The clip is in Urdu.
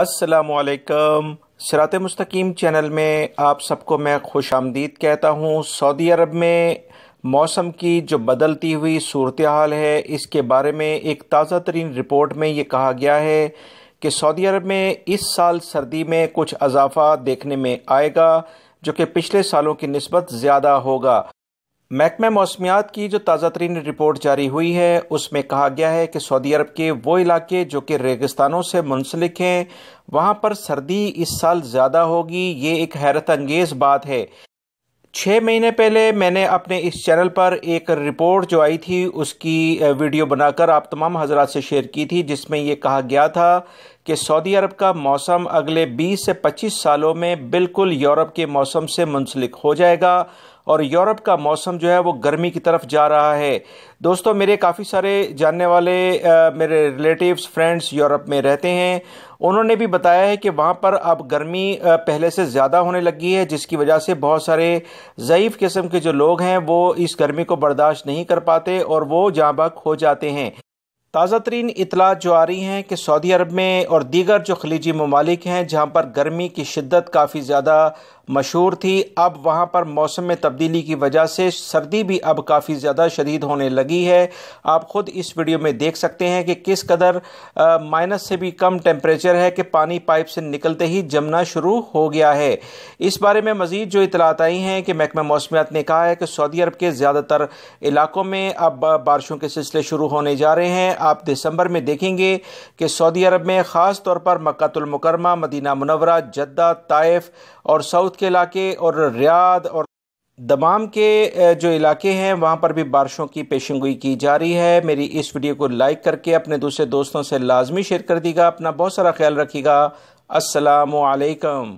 السلام علیکم سرات مستقیم چینل میں آپ سب کو میں خوش آمدید کہتا ہوں سعودی عرب میں موسم کی جو بدلتی ہوئی صورتحال ہے اس کے بارے میں ایک تازہ ترین رپورٹ میں یہ کہا گیا ہے کہ سعودی عرب میں اس سال سردی میں کچھ اضافہ دیکھنے میں آئے گا جو کہ پچھلے سالوں کی نسبت زیادہ ہوگا محکمہ موسمیات کی جو تازہ ترین رپورٹ جاری ہوئی ہے اس میں کہا گیا ہے کہ سعودی عرب کے وہ علاقے جو کہ ریگستانوں سے منسلک ہیں وہاں پر سردی اس سال زیادہ ہوگی یہ ایک حیرت انگیز بات ہے چھ مہینے پہلے میں نے اپنے اس چینل پر ایک رپورٹ جو آئی تھی اس کی ویڈیو بنا کر آپ تمام حضرات سے شیئر کی تھی جس میں یہ کہا گیا تھا کہ سعودی عرب کا موسم اگلے بیس سے پچیس سالوں میں بالکل یورپ کے موسم سے منسلک ہو جائے گا اور یورپ کا موسم جو ہے وہ گرمی کی طرف جا رہا ہے دوستو میرے کافی سارے جاننے والے میرے ریلیٹیوز فرینڈز یورپ میں رہتے ہیں انہوں نے بھی بتایا ہے کہ وہاں پر اب گرمی پہلے سے زیادہ ہونے لگی ہے جس کی وجہ سے بہت سارے ضعیف قسم کے جو لوگ ہیں وہ اس گرمی کو برداشت نہیں کر پاتے اور وہ جاں بک ہو جاتے ہیں تازہ ترین اطلاعات جو آ رہی ہیں کہ سعودی عرب میں اور دیگر جو خلیجی ممالک ہیں جہاں پر گرمی کی شدت کافی زیادہ مشہور تھی اب وہاں پر موسم میں تبدیلی کی وجہ سے سردی بھی اب کافی زیادہ شدید ہونے لگی ہے آپ خود اس ویڈیو میں دیکھ سکتے ہیں کہ کس قدر مائنس سے بھی کم ٹیمپریچر ہے کہ پانی پائپ سے نکلتے ہی جمنا شروع ہو گیا ہے اس بارے میں مزید جو اطلاعات آئی ہیں کہ محکمہ موسمیات نے کہا ہے کہ سعودی عرب کے زیادہ تر علاقوں میں اب بارشوں کے سلسلے شروع ہونے جا رہے ہیں آپ دسمبر میں دیکھیں گے کہ سعودی عرب میں خاص طور پر مکہ المکرمہ مدینہ منورہ جدہ طائف اور ساؤتھ کے علاقے اور ریاد اور دمام کے جو علاقے ہیں وہاں پر بھی بارشوں کی پیشنگوئی کی جا رہی ہے میری اس ویڈیو کو لائک کر کے اپنے دوسرے دوستوں سے لازمی شیئر کر دیگا گا اپنا بہت سارا خیال رکھیے گا السلام علیکم